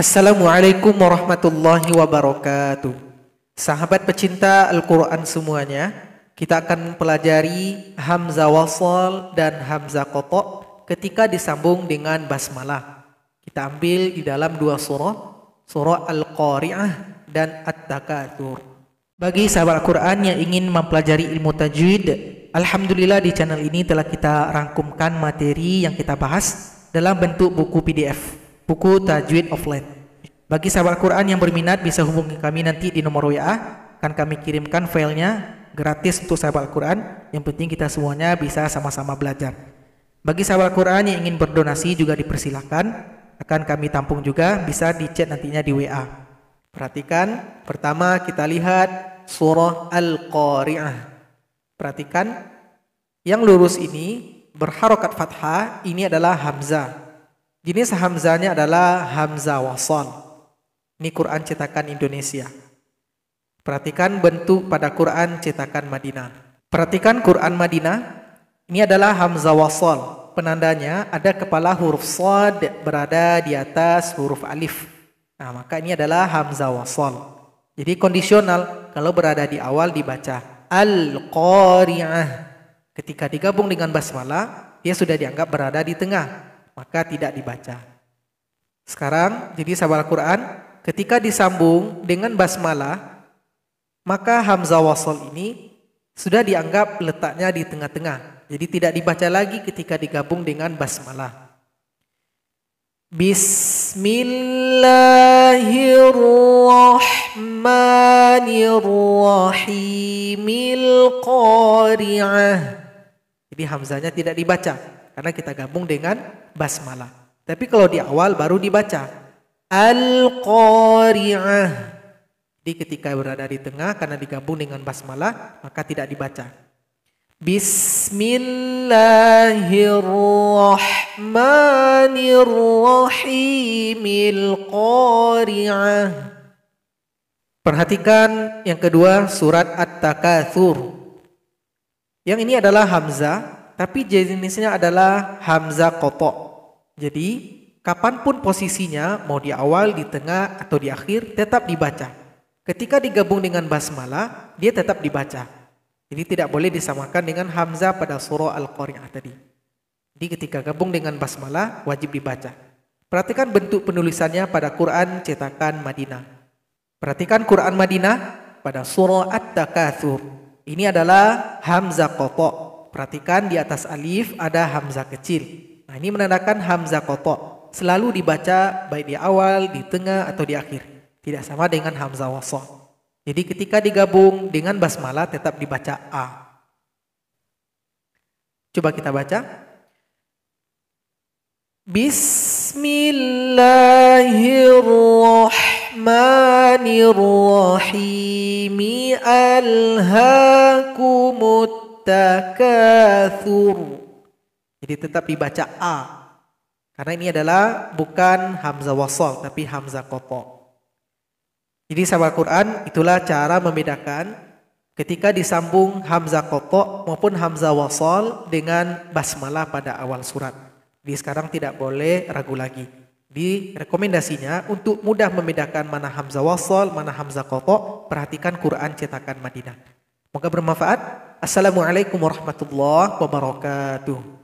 Assalamualaikum warahmatullahi wabarakatuh. Sahabat pecinta Al-Quran semuanya, kita akan mempelajari Hamzah Wasal dan Hamzah Kotok ketika disambung dengan basmalah. Kita ambil di dalam dua surah, surah Al-Qari'ah dan At-Takatur. Bagi sahabat Al-Quran yang ingin mempelajari ilmu tajwid, Alhamdulillah di channel ini telah kita rangkumkan materi yang kita bahas dalam bentuk buku PDF buku Tajwid Offline. Bagi sahabat Quran yang berminat bisa hubungi kami nanti di nomor WA, akan kami kirimkan filenya gratis untuk sahabat Quran. Yang penting kita semuanya bisa sama-sama belajar. Bagi sahabat Quran yang ingin berdonasi juga dipersilahkan, akan kami tampung juga bisa di chat nantinya di WA. Perhatikan, pertama kita lihat surah Al-Qari'ah. Perhatikan, yang lurus ini berharokat fathah, ini adalah hamzah. Jenis hamzahnya adalah hamzah wasol. Ini Quran cetakan Indonesia. Perhatikan bentuk pada Quran cetakan Madinah. Perhatikan Quran Madinah. Ini adalah hamzah wasol. Penandanya ada kepala huruf sod berada di atas huruf alif. Nah, maka ini adalah hamzah wasol. Jadi kondisional kalau berada di awal dibaca al-qari'ah. Ketika digabung dengan basmalah, dia sudah dianggap berada di tengah maka tidak dibaca. Sekarang jadi sabar quran ketika disambung dengan basmalah maka hamzah wasol ini sudah dianggap letaknya di tengah-tengah. Jadi tidak dibaca lagi ketika digabung dengan basmalah. Bismillahirrahmanirrahim. Jadi hamzahnya tidak dibaca karena kita gabung dengan basmalah. Tapi kalau di awal baru dibaca Al-Qari'ah. Di ketika berada di tengah karena digabung dengan basmalah maka tidak dibaca. al qari'ah. Perhatikan yang kedua surat At-Takatsur. Yang ini adalah hamzah tapi jenisnya adalah hamzah kotok. Jadi kapanpun posisinya, mau di awal, di tengah, atau di akhir, tetap dibaca. Ketika digabung dengan basmalah, dia tetap dibaca. Jadi tidak boleh disamakan dengan hamzah pada surah Al-Qari'ah tadi. Jadi ketika gabung dengan basmalah, wajib dibaca. Perhatikan bentuk penulisannya pada Quran cetakan Madinah. Perhatikan Quran Madinah pada surah At-Takathur. Ini adalah hamzah kopo. Perhatikan di atas alif ada hamzah kecil. Nah ini menandakan Hamzah koto. Selalu dibaca baik di awal, di tengah, atau di akhir. Tidak sama dengan Hamzah wasol. Jadi ketika digabung dengan basmalah tetap dibaca A. Coba kita baca. Bismillahirrahmanirrahim. Alhaakumut takathur. Jadi tetap dibaca A. Karena ini adalah bukan hamzah Wasol, tapi hamzah kopo. Jadi sahabat Quran itulah cara membedakan ketika disambung hamzah kopo maupun hamzah Wasol dengan basmalah pada awal surat. Jadi sekarang tidak boleh ragu lagi. Di rekomendasinya untuk mudah membedakan mana hamzah Wasol, mana hamzah kopo, perhatikan Quran cetakan Madinah. Moga bermanfaat. Assalamualaikum warahmatullahi wabarakatuh.